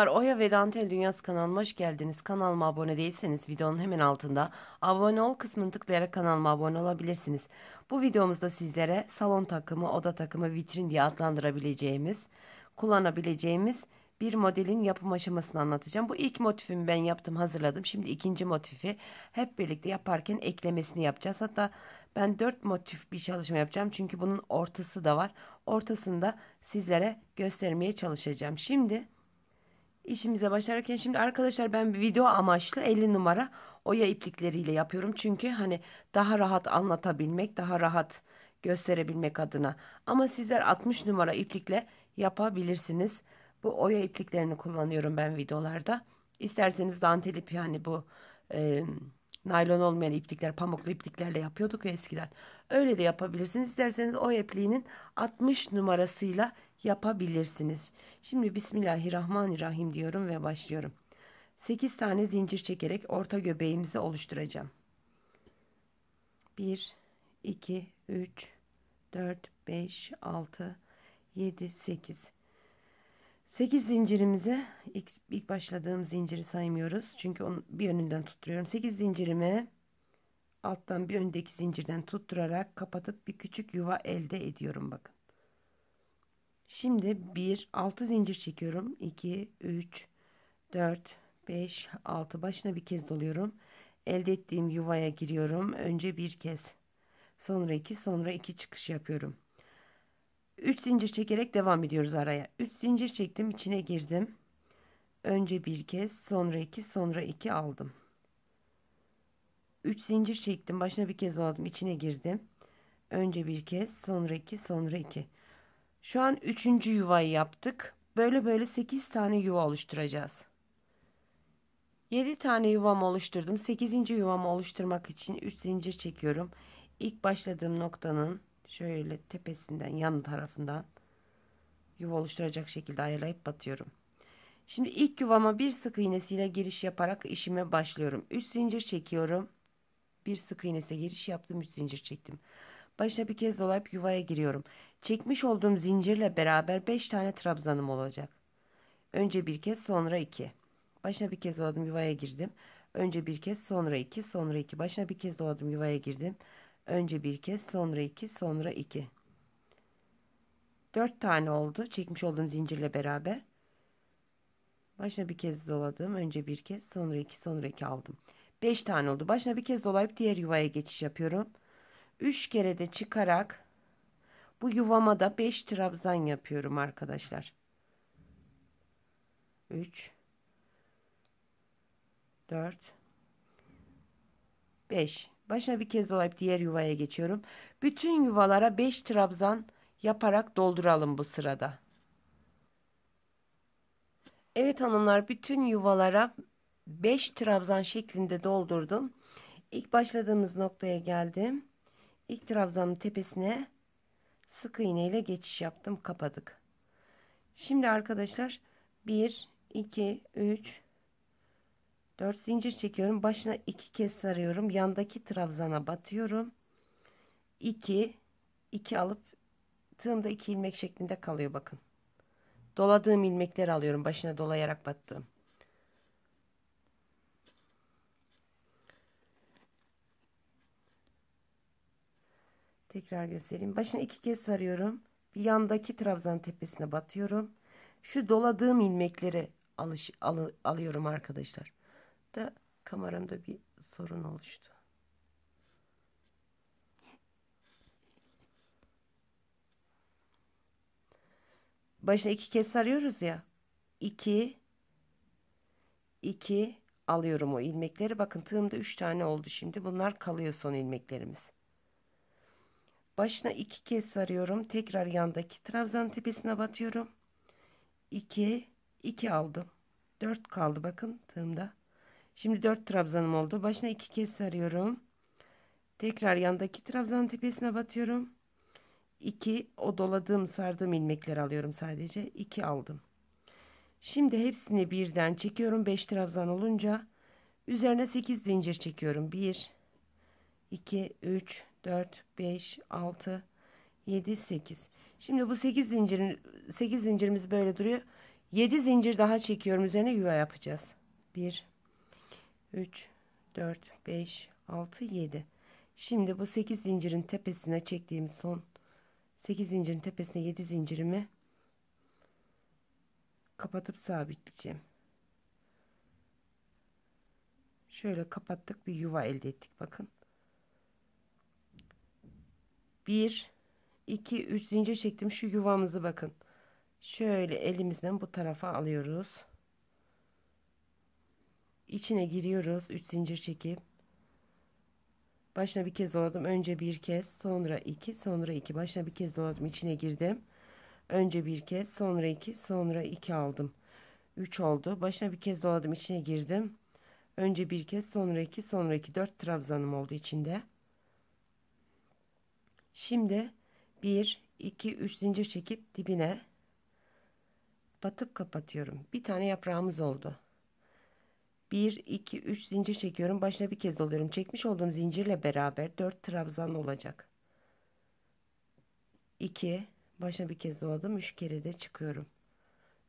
Merhabalar Oya ve Dantel Dünyası kanalıma hoş geldiniz. Kanalıma abone değilseniz videonun hemen altında abone ol kısmını tıklayarak kanalıma abone olabilirsiniz. Bu videomuzda sizlere salon takımı, oda takımı, vitrin diye adlandırabileceğimiz, kullanabileceğimiz bir modelin yapım aşamasını anlatacağım. Bu ilk motifimi ben yaptım hazırladım. Şimdi ikinci motifi hep birlikte yaparken eklemesini yapacağız. Hatta ben dört motif bir çalışma yapacağım. Çünkü bunun ortası da var. Ortasında sizlere göstermeye çalışacağım. Şimdi işimize başlarken şimdi arkadaşlar ben video amaçlı 50 numara oya iplikleriyle yapıyorum. Çünkü hani daha rahat anlatabilmek, daha rahat gösterebilmek adına. Ama sizler 60 numara iplikle yapabilirsiniz. Bu oya ipliklerini kullanıyorum ben videolarda. İsterseniz dantel yani bu e, naylon olmayan iplikler, pamuklu ipliklerle yapıyorduk ya eskiden. Öyle de yapabilirsiniz. İsterseniz oya ipliğinin 60 numarasıyla yapabilirsiniz. Şimdi Bismillahirrahmanirrahim diyorum ve başlıyorum. 8 tane zincir çekerek orta göbeğimizi oluşturacağım. 1 2 3 4 5 6 7 8 8 zincirimizi ilk, ilk başladığım zinciri saymıyoruz. Çünkü onu bir önünden tutturuyorum. 8 zincirimi alttan bir öndeki zincirden tutturarak kapatıp bir küçük yuva elde ediyorum bakın. Şimdi 1 6 zincir çekiyorum. 2 3 4 5 6 başına bir kez doluyorum. Elde ettiğim yuvaya giriyorum. Önce bir kez. Sonra 2 sonra 2 çıkış yapıyorum. 3 zincir çekerek devam ediyoruz araya. 3 zincir çektim, içine girdim. Önce bir kez, sonra 2, sonra 2 aldım. 3 zincir çektim, başına bir kez doladım, içine girdim. Önce bir kez, sonra 2, sonra 2. Şu an üçüncü yuvayı yaptık. Böyle böyle sekiz tane yuva oluşturacağız. Yedi tane yuvam oluşturdum. Sekizinci yuvamı oluşturmak için üç zincir çekiyorum. İlk başladığım noktanın şöyle tepesinden yan tarafından yuva oluşturacak şekilde ayarlayıp batıyorum. Şimdi ilk yuvama bir sık iğnesiyle giriş yaparak işime başlıyorum. Üç zincir çekiyorum. Bir sık iğnesiyle giriş yaptım. üç zincir çektim. Başına bir kez dolayıp yuvaya giriyorum. Çekmiş olduğum zincirle beraber beş tane trabzanım olacak. Önce bir kez sonra iki. Başına bir kez doladım yuvaya girdim. Önce bir kez sonra iki sonra iki. Başına bir kez doladım yuvaya girdim. Önce bir kez sonra iki sonra iki. Dört tane oldu çekmiş olduğum zincirle beraber. Başına bir kez doladım. Önce bir kez sonra iki sonra iki aldım. Beş tane oldu. Başına bir kez dolayıp diğer yuvaya geçiş yapıyorum. Üç kere de çıkarak bu yuvama da 5 trabzan yapıyorum arkadaşlar. 3 4 5 Başına bir kez olayıp diğer yuvaya geçiyorum. Bütün yuvalara 5 trabzan yaparak dolduralım bu sırada. Evet hanımlar bütün yuvalara 5 trabzan şeklinde doldurdum. İlk başladığımız noktaya geldim. İlk trabzanın tepesine sık iğne ile geçiş yaptım kapadık. Şimdi arkadaşlar 1 2 3 4 zincir çekiyorum. Başına 2 kez sarıyorum. Yandaki trabzana batıyorum. 2 2 alıp tığımda 2 ilmek şeklinde kalıyor bakın. Doladığım ilmekleri alıyorum başına dolayarak battım. Tekrar göstereyim. Başını iki kez sarıyorum. Bir yandaki trabzan tepesine batıyorum. Şu doladığım ilmekleri alış, al, alıyorum arkadaşlar. Da kameramda bir sorun oluştu. Başına iki kez sarıyoruz ya. İki, iki alıyorum o ilmekleri. Bakın tığımda üç tane oldu şimdi. Bunlar kalıyor son ilmeklerimiz. Başına iki kez sarıyorum. Tekrar yandaki trabzan tepesine batıyorum. 2 2 aldım. 4 kaldı bakın tığımda. Şimdi 4 trabzanım oldu. Başına iki kez sarıyorum. Tekrar yandaki trabzan tepesine batıyorum. 2 o doladığım sardığım ilmekleri alıyorum sadece. 2 aldım. Şimdi hepsini birden çekiyorum. 5 trabzan olunca üzerine 8 zincir çekiyorum. 1 2 3 4, 5, 6, 7, 8. Şimdi bu 8 zincirin 8 zincirimiz böyle duruyor. 7 zincir daha çekiyorum. Üzerine yuva yapacağız. 1 3 4 5 6 7. Şimdi bu 8 zincirin tepesine çektiğim son 8 zincirin tepesine 7 zincirimi kapatıp sabitleyeceğim. Şöyle kapattık bir yuva elde ettik bakın. 1 2 3 zincir çektim şu yuvamızı bakın şöyle elimizden bu tarafa alıyoruz İçine giriyoruz 3 zincir çekip başına bir kez doladım önce bir kez sonra 2 sonra 2 başına bir kez doladım İçine girdim önce bir kez sonra 2 sonra 2 aldım 3 oldu başına bir kez doladım içine girdim önce bir kez sonra 2 sonra 2 4 trabzanım oldu içinde Şimdi 1, 2, 3 zincir çekip dibine batıp kapatıyorum. Bir tane yaprağımız oldu. 1, 2, 3 zincir çekiyorum. Başına bir kez doluyorum. Çekmiş olduğum zincirle beraber 4 trabzan olacak. 2, başına bir kez doladım. 3 kere de çıkıyorum.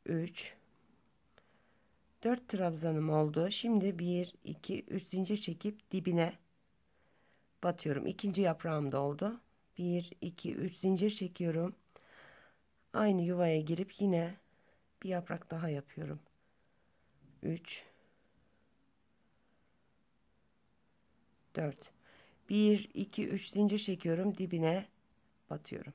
3, 4 trabzanım oldu. Şimdi 1, 2, 3 zincir çekip dibine batıyorum. İkinci yaprağım da oldu. 1 2 3 zincir çekiyorum aynı yuvaya girip yine bir yaprak daha yapıyorum 3 4 1 2 3 zincir çekiyorum dibine batıyorum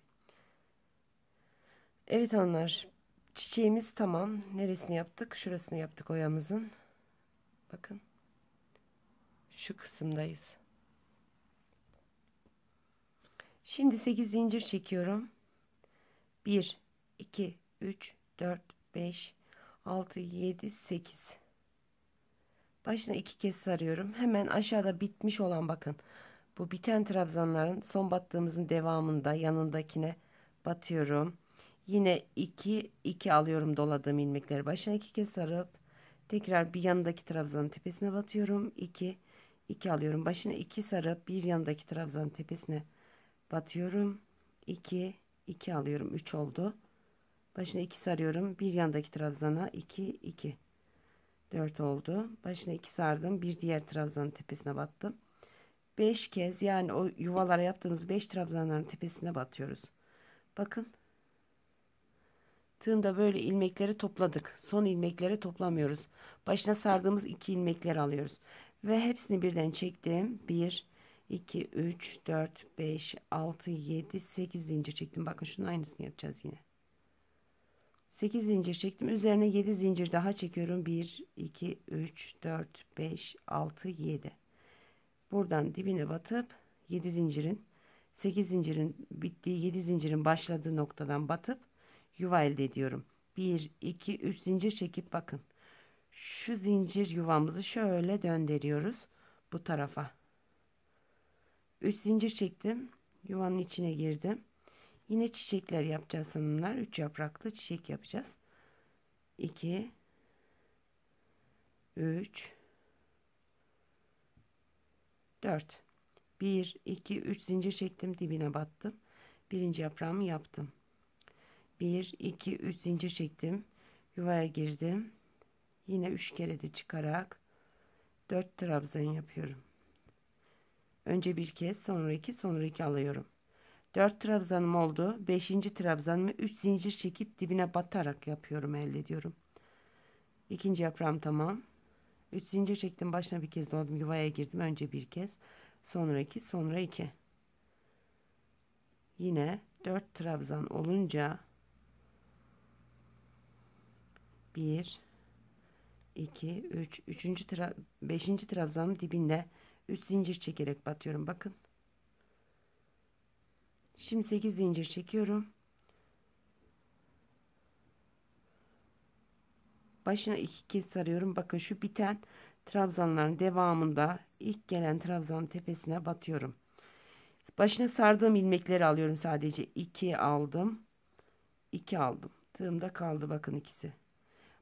Evet hanımlar çiçeğimiz tamam neresini yaptık şurasını yaptık oyamızın bakın şu kısımdayız Şimdi 8 zincir çekiyorum. 1, 2, 3, 4, 5, 6, 7, 8. Başına iki kez sarıyorum. Hemen aşağıda bitmiş olan bakın. Bu biten trabzanların son battığımızın devamında yanındakine batıyorum. Yine 2 2 alıyorum doladığım ilmekleri başına iki kez sarıp tekrar bir yanındaki trabzanın tepesine batıyorum. 2 2 alıyorum. Başına 2 sarıp bir yanındaki trabzanın tepesine batıyorum 2 2 alıyorum 3 oldu başına 2 sarıyorum bir yandaki trabzana 2 2 4 oldu başına 2 sardım bir diğer trabzanın tepesine battım 5 kez yani o yuvalara yaptığımız 5 trabzanların tepesine batıyoruz bakın tığında böyle ilmekleri topladık son ilmekleri toplamıyoruz başına sardığımız 2 ilmekleri alıyoruz ve hepsini birden çektim 1 2, 3, 4, 5, 6, 7, 8 zincir çektim. Bakın şunun aynısını yapacağız yine. 8 zincir çektim. Üzerine 7 zincir daha çekiyorum. 1, 2, 3, 4, 5, 6, 7. Buradan dibine batıp 7 zincirin 8 zincirin bittiği 7 zincirin başladığı noktadan batıp yuva elde ediyorum. 1, 2, 3 zincir çekip bakın. Şu zincir yuvamızı şöyle döndürüyoruz bu tarafa. 3 zincir çektim. Yuvanın içine girdim. Yine çiçekler yapacağız hanımlar. 3 yapraklı çiçek yapacağız. 2 3 4 1 2 3 zincir çektim. Dibine battım. Birinci yaprağımı yaptım. 1 2 3 zincir çektim. Yuvaya girdim. Yine 3 kere de çıkarak 4 trabzan yapıyorum. Önce bir kez sonra iki sonra iki alıyorum. Dört trabzanım oldu. Beşinci trabzanımı üç zincir çekip dibine batarak yapıyorum elde ediyorum. İkinci yaprağım tamam. Üç zincir çektim başına bir kez doldum yuvaya girdim. Önce bir kez sonra iki sonra iki. Yine dört trabzan olunca bir iki, üç, üçüncü Tra beşinci trabzanın dibinde 3 zincir çekerek batıyorum bakın. Şimdi 8 zincir çekiyorum. Başına iki kez sarıyorum. Bakın şu biten trabzanların devamında ilk gelen trabzan tepesine batıyorum. Başına sardığım ilmekleri alıyorum sadece. 2 aldım. 2 aldım. Tığımda kaldı bakın ikisi.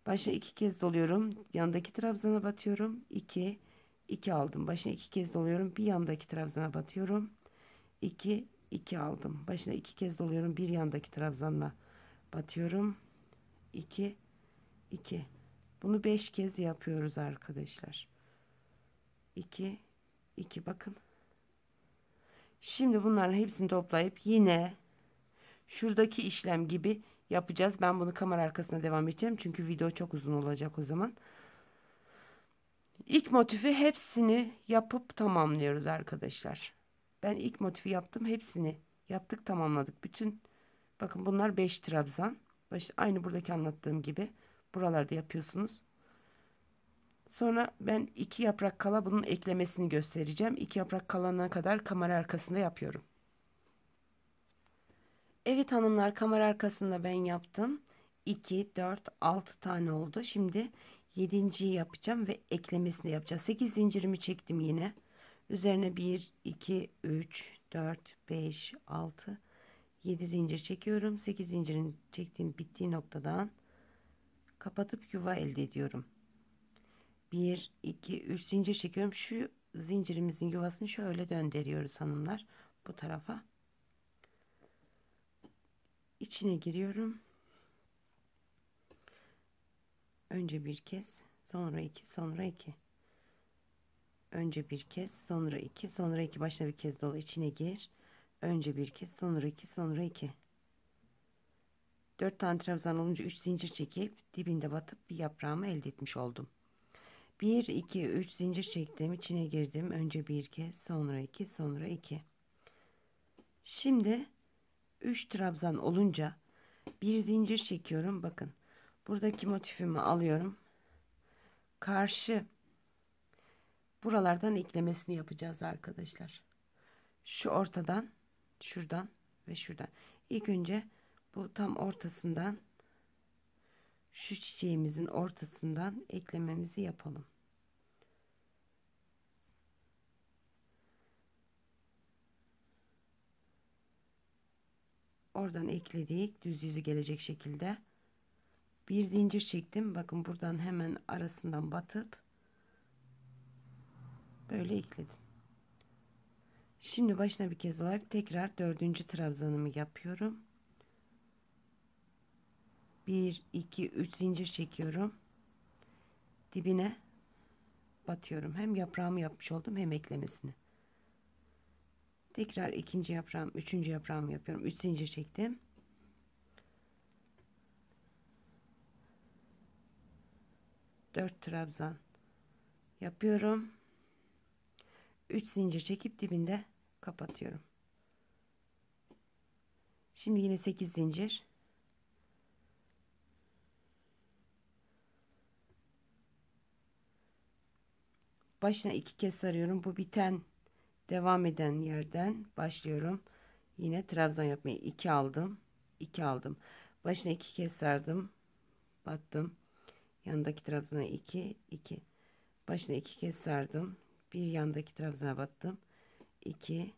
Başına iki kez doluyorum. Yandaki trabzana batıyorum. 2 2 aldım. Başına 2 kez doluyorum. Bir yandaki trabzana batıyorum. 2 2 aldım. Başına 2 kez doluyorum. Bir yandaki trabzanla batıyorum. 2 2. Bunu 5 kez yapıyoruz arkadaşlar. 2 2 bakın. Şimdi bunların hepsini toplayıp yine şuradaki işlem gibi yapacağız. Ben bunu kamera arkasına devam edeceğim. Çünkü video çok uzun olacak o zaman. İlk motifi hepsini yapıp tamamlıyoruz arkadaşlar. Ben ilk motifi yaptım hepsini yaptık tamamladık. Bütün bakın bunlar 5 trabzan. Baş, aynı buradaki anlattığım gibi buralarda yapıyorsunuz. Sonra ben iki yaprak kala bunun eklemesini göstereceğim. İki yaprak kalana kadar kamera arkasında yapıyorum. Evet hanımlar kamera arkasında ben yaptım. 2, 4, 6 tane oldu. Şimdi Yedinciyi yapacağım ve eklemesini yapacağız. Sekiz zincirimi çektim yine. Üzerine bir, iki, üç, dört, beş, altı, yedi zincir çekiyorum. Sekiz zincirin çektiğim bittiği noktadan kapatıp yuva elde ediyorum. Bir, iki, üç zincir çekiyorum. Şu zincirimizin yuvasını şöyle döndürüyoruz hanımlar bu tarafa. İçine giriyorum önce bir kez sonra iki sonra iki önce bir kez sonra iki sonra iki başla bir kez dolu içine gir önce bir kez sonra iki sonra iki 4 tane trabzan olunca 3 zincir çekip dibinde batıp bir yaprağımı elde etmiş oldum 1 2 3 zincir çektim içine girdim önce bir kez sonra iki sonra iki şimdi 3 trabzan olunca bir zincir çekiyorum bakın buradaki motifimi alıyorum karşı buralardan eklemesini yapacağız arkadaşlar şu ortadan şuradan ve şuradan ilk önce bu tam ortasından şu çiçeğimizin ortasından eklememizi yapalım oradan ekledik düz yüzü gelecek şekilde bir zincir çektim bakın buradan hemen arasından batıp böyle ekledim şimdi başına bir kez olarak tekrar dördüncü trabzanımı yapıyorum 1 2 3 zincir çekiyorum dibine batıyorum hem yaprağımı yapmış oldum hem eklemesini tekrar ikinci yaprağım üçüncü yaprağımı yapıyorum 3 zincir çektim 4 trabzan yapıyorum 3 zincir çekip dibinde kapatıyorum şimdi yine 8 zincir başına iki kez sarıyorum bu biten devam eden yerden başlıyorum yine trabzan yapmayı 2 aldım 2 aldım başına iki kez sardım battım Yandaki trabzana 2, 2. Başına 2 kez sardım. Bir yandaki trabzana battım. 2,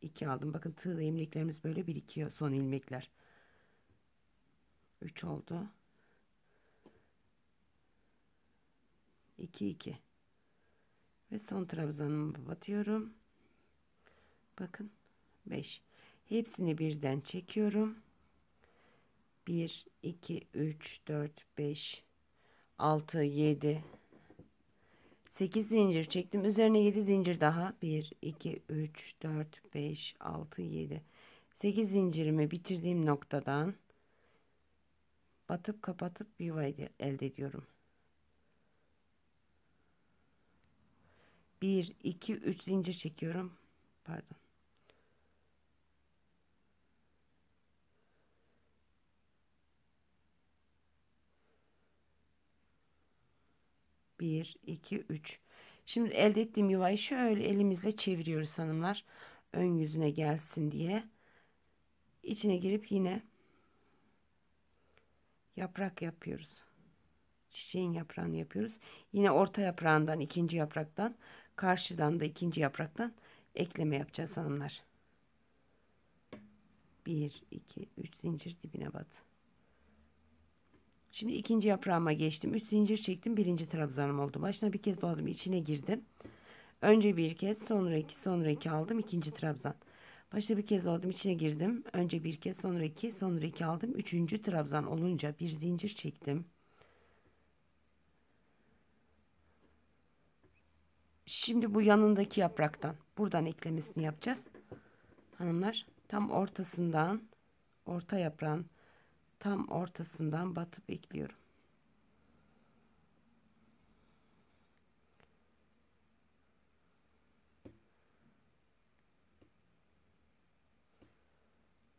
2 aldım. Bakın tığla ilmeklerimiz böyle birikiyor son ilmekler. 3 oldu. 2, 2. Ve son trabzanımı batıyorum. Bakın 5. Hepsini birden çekiyorum. 1, 2, 3, 4, 5, 6 7 8 zincir çektim. Üzerine 7 zincir daha. 1 2 3 4 5 6 7 8 zincirimi bitirdiğim noktadan batıp kapatıp bir yuva elde ediyorum. 1 2 3 zincir çekiyorum. Pardon. 1, 2, 3. Şimdi elde ettiğim yuvayı şöyle elimizle çeviriyoruz hanımlar. Ön yüzüne gelsin diye. İçine girip yine yaprak yapıyoruz. Çiçeğin yaprağını yapıyoruz. Yine orta yaprağından, ikinci yapraktan, karşıdan da ikinci yapraktan ekleme yapacağız hanımlar. 1, 2, 3 zincir dibine bat. Şimdi ikinci yaprağıma geçtim. üç zincir çektim. Birinci trabzanım oldu. Başına bir kez doladım. içine girdim. Önce bir kez sonra iki sonra iki aldım. ikinci trabzan. Başta bir kez doladım. içine girdim. Önce bir kez sonra iki sonra iki aldım. Üçüncü trabzan olunca bir zincir çektim. Şimdi bu yanındaki yapraktan buradan eklemesini yapacağız. Hanımlar tam ortasından orta yaprağın tam ortasından batıp ekliyorum.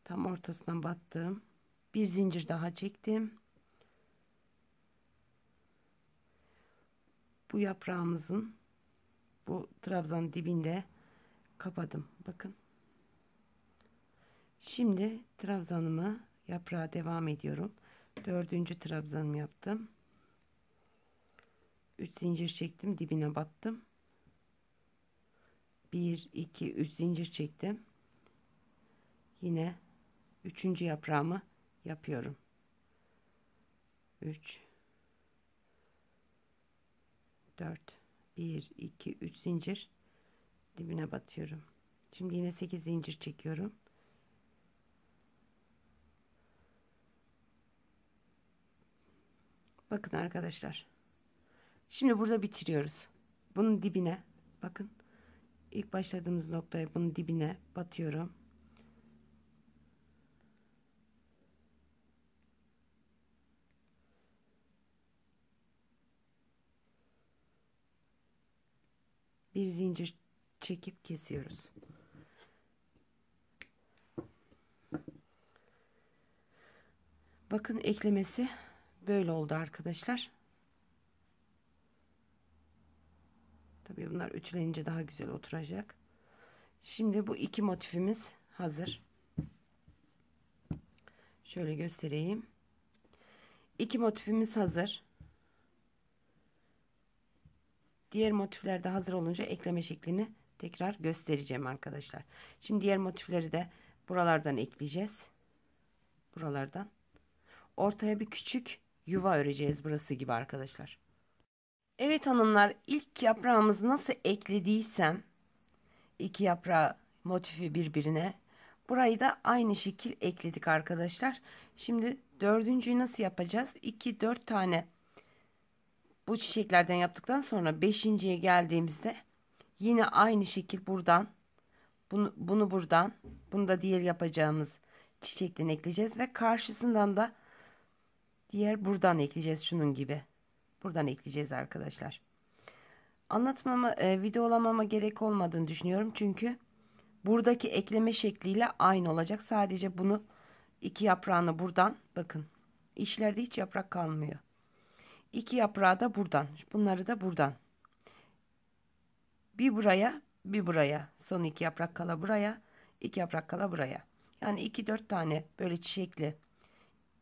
Tam ortasından battım. Bir zincir daha çektim. Bu yaprağımızın bu trabzan dibinde kapadım. Bakın. Şimdi trabzanımı yaprağa devam ediyorum. Dördüncü trabzanımı yaptım. Üç zincir çektim dibine battım. Bir iki üç zincir çektim. Yine üçüncü yaprağımı yapıyorum. Üç dört bir iki üç zincir dibine batıyorum. Şimdi yine sekiz zincir çekiyorum. Bakın arkadaşlar. Şimdi burada bitiriyoruz. Bunun dibine bakın. İlk başladığımız noktaya bunun dibine batıyorum. bir zincir çekip kesiyoruz. Bakın eklemesi böyle oldu arkadaşlar. Tabii bunlar üçlenince daha güzel oturacak. Şimdi bu iki motifimiz hazır. Şöyle göstereyim. İki motifimiz hazır. Diğer motifler de hazır olunca ekleme şeklini tekrar göstereceğim arkadaşlar. Şimdi diğer motifleri de buralardan ekleyeceğiz. Buralardan. Ortaya bir küçük yuva öreceğiz burası gibi arkadaşlar. Evet hanımlar ilk yaprağımızı nasıl eklediysem iki yaprağı motifi birbirine burayı da aynı şekil ekledik arkadaşlar. Şimdi dördüncüyü nasıl yapacağız? 2 4 tane bu çiçeklerden yaptıktan sonra beşinciye geldiğimizde yine aynı şekil buradan bunu, bunu buradan bunu da diğer yapacağımız çiçekten ekleyeceğiz ve karşısından da Diğer buradan ekleyeceğiz şunun gibi. Buradan ekleyeceğiz arkadaşlar. Anlatmama, e, videolamama gerek olmadığını düşünüyorum. Çünkü buradaki ekleme şekliyle aynı olacak. Sadece bunu iki yaprağını buradan bakın. İşlerde hiç yaprak kalmıyor. İki yaprağı da buradan. Bunları da buradan. Bir buraya bir buraya. Son iki yaprak kala buraya. iki yaprak kala buraya. Yani iki dört tane böyle çiçekli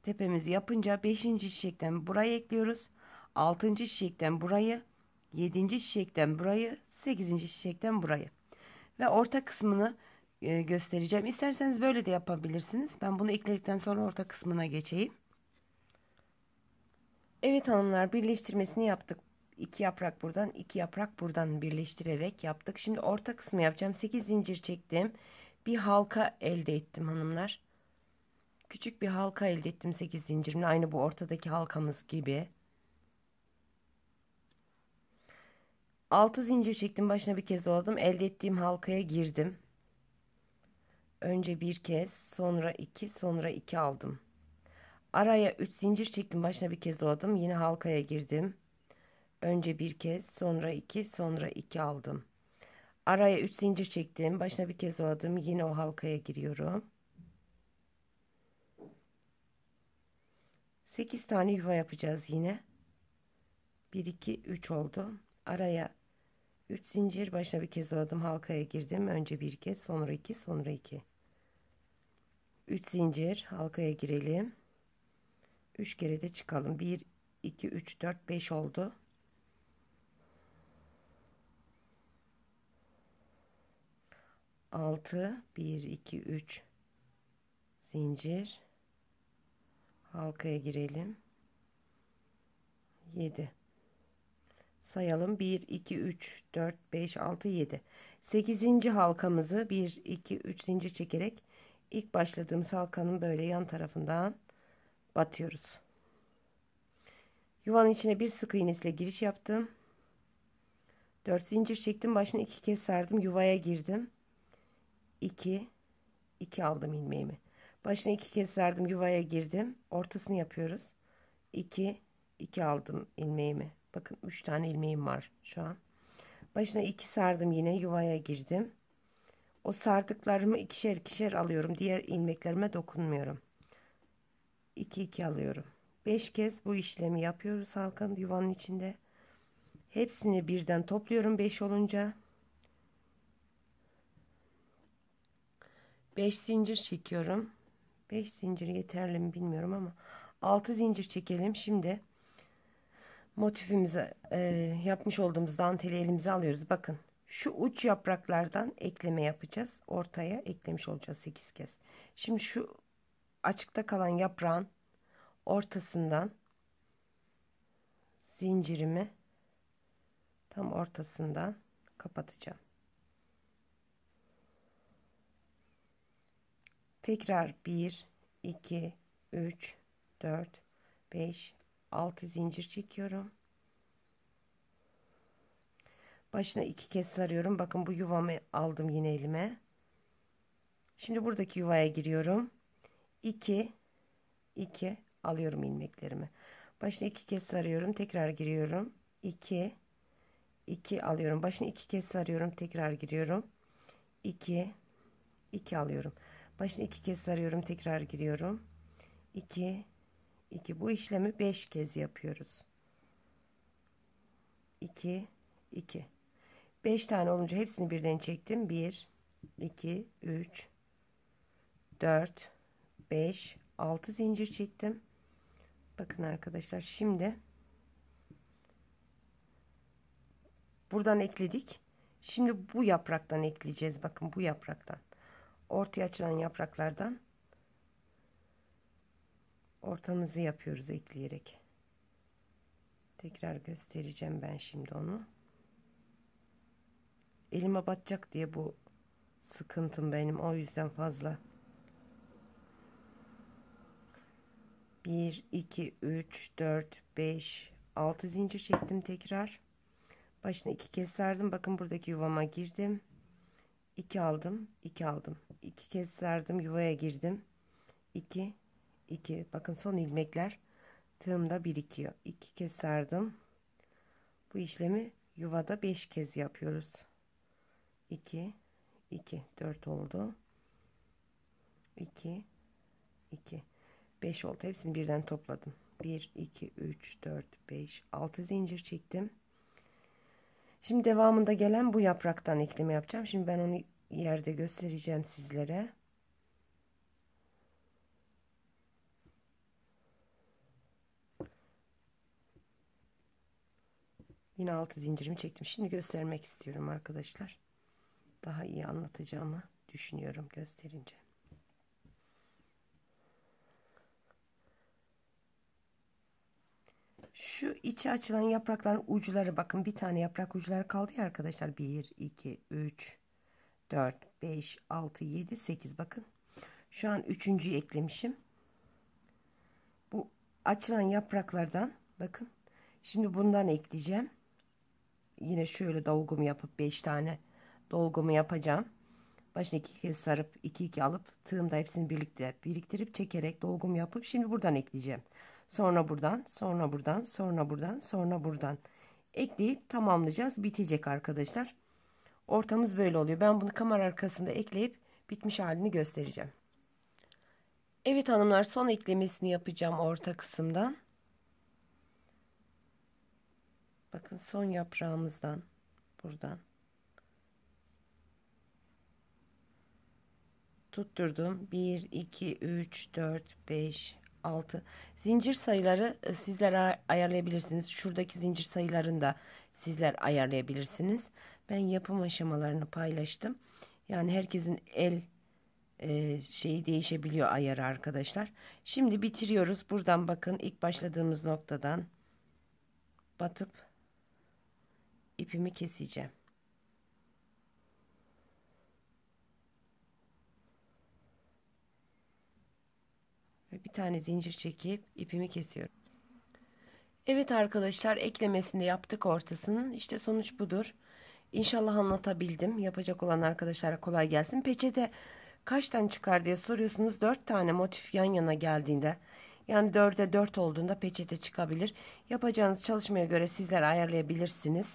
tepemizi yapınca 5. çiçekten burayı ekliyoruz. 6. çiçekten burayı, 7. çiçekten burayı, 8. çiçekten burayı. Ve orta kısmını e, göstereceğim. İsterseniz böyle de yapabilirsiniz. Ben bunu ekledikten sonra orta kısmına geçeyim. Evet hanımlar birleştirmesini yaptık. 2 yaprak buradan 2 yaprak buradan birleştirerek yaptık. Şimdi orta kısmı yapacağım. 8 zincir çektim. Bir halka elde ettim hanımlar. Küçük bir halka elde ettim 8 zincirimle. Aynı bu ortadaki halkamız gibi. 6 zincir çektim başına bir kez doladım. Elde ettiğim halkaya girdim. Önce bir kez, sonra iki, sonra iki aldım. Araya 3 zincir çektim başına bir kez doladım. Yine halkaya girdim. Önce bir kez, sonra iki, sonra iki aldım. Araya 3 zincir çektim. Başına bir kez doladım. Yine o halkaya giriyorum. 8 tane yuva yapacağız yine. 1 2 3 oldu. Araya 3 zincir başına bir kez doladım halkaya girdim. Önce bir kez, sonra 2, sonra 2. 3 zincir halkaya girelim. 3 kere de çıkalım. 1 2 3 4 5 oldu. Altı, bir, iki, üç zincir halkaya girelim 7 sayalım 1 2 3 4 5 6 7 8. halkamızı 1 2 3 zincir çekerek ilk başladığımız halkanın böyle yan tarafından batıyoruz yuvanın içine bir sık iğne giriş yaptım 4 zincir çektim başını iki kez sardım yuvaya girdim 2 2 aldım ilmeğimi Başına iki kez sardım yuvaya girdim. Ortasını yapıyoruz. 2 iki aldım ilmeğimi. Bakın üç tane ilmeğim var şu an. Başına iki sardım yine yuvaya girdim. O sardıklarımı ikişer ikişer alıyorum. Diğer ilmeklerime dokunmuyorum. 2 iki alıyorum. beş kez bu işlemi yapıyoruz halkanın yuvanın içinde. Hepsini birden topluyorum beş olunca. beş zincir çekiyorum. 5 zincir yeterli mi bilmiyorum ama 6 zincir çekelim şimdi motifimizi e, yapmış olduğumuz danteli elimize alıyoruz bakın şu uç yapraklardan ekleme yapacağız ortaya eklemiş olacağız 8 kez şimdi şu açıkta kalan yaprağın ortasından zincirimi tam ortasından kapatacağım Tekrar 1, 2, 3, 4, 5, 6 zincir çekiyorum. Başına iki kez sarıyorum. Bakın bu yuvamı aldım yine elime. Şimdi buradaki yuvaya giriyorum. 2 2 alıyorum ilmeklerimi. Başına iki kez sarıyorum. Tekrar giriyorum. 2 2 alıyorum. Başına iki kez sarıyorum. Tekrar giriyorum. 2 2 alıyorum. Başını iki kez sarıyorum. Tekrar giriyorum. İki, 2 bu işlemi beş kez yapıyoruz. İki, 2 Beş tane olunca hepsini birden çektim. Bir, iki, üç, dört, beş, altı zincir çektim. Bakın arkadaşlar şimdi buradan ekledik. Şimdi bu yapraktan ekleyeceğiz. Bakın bu yapraktan ortaya açılan yapraklardan ortamızı yapıyoruz ekleyerek. Tekrar göstereceğim ben şimdi onu. Elime batacak diye bu sıkıntım benim. O yüzden fazla. 1, 2, 3, 4, 5, 6 zincir çektim tekrar. Başına iki kez sardım. Bakın buradaki yuvama girdim. 2 aldım 2 aldım 2 kez sardım yuvaya girdim 2 2 bakın son ilmekler tığımda birikiyor 2 kez sardım bu işlemi yuvada 5 kez yapıyoruz 2 2 4 oldu 2 2 5 oldu hepsini birden topladım 1 2 3 4 5 6 zincir çektim Şimdi devamında gelen bu yapraktan ekleme yapacağım. Şimdi ben onu yerde göstereceğim sizlere. Yine altı zincirimi çektim. Şimdi göstermek istiyorum arkadaşlar. Daha iyi anlatacağımı düşünüyorum gösterince. Şu içi açılan yaprakların uçları bakın bir tane yaprak uçları kaldı ya arkadaşlar. 1, 2, 3, 4, 5, 6, 7, 8 bakın. Şu an üçüncüyü eklemişim. Bu açılan yapraklardan bakın. Şimdi bundan ekleyeceğim. Yine şöyle dolgumu yapıp 5 tane dolgumu yapacağım. Başına iki kez sarıp iki iki alıp tığımda hepsini birlikte biriktirip çekerek dolgum yapıp şimdi buradan ekleyeceğim. Sonra buradan, sonra buradan, sonra buradan, sonra buradan ekleyip tamamlayacağız. Bitecek arkadaşlar. Ortamız böyle oluyor. Ben bunu kamera arkasında ekleyip bitmiş halini göstereceğim. Evet hanımlar son eklemesini yapacağım orta kısımdan. Bakın son yaprağımızdan buradan tutturdum 1 2 3 4 5 6. Zincir sayıları e, sizler ayarlayabilirsiniz. Şuradaki zincir sayılarını da sizler ayarlayabilirsiniz. Ben yapım aşamalarını paylaştım. Yani herkesin el e, şeyi değişebiliyor ayarı arkadaşlar. Şimdi bitiriyoruz. Buradan bakın ilk başladığımız noktadan batıp ipimi keseceğim. tane zincir çekip ipimi kesiyorum. Evet arkadaşlar eklemesini yaptık ortasının. İşte sonuç budur. İnşallah anlatabildim. Yapacak olan arkadaşlara kolay gelsin. Peçete kaç tane çıkar diye soruyorsunuz. 4 tane motif yan yana geldiğinde yani 4'e 4 olduğunda peçete çıkabilir. Yapacağınız çalışmaya göre sizler ayarlayabilirsiniz.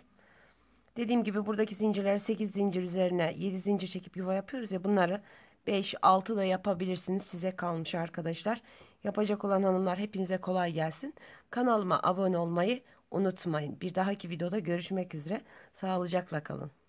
Dediğim gibi buradaki zincirler 8 zincir üzerine 7 zincir çekip yuva yapıyoruz ya bunları 5 6 da yapabilirsiniz. Size kalmış arkadaşlar. Yapacak olan hanımlar hepinize kolay gelsin. Kanalıma abone olmayı unutmayın. Bir dahaki videoda görüşmek üzere. Sağlıcakla kalın.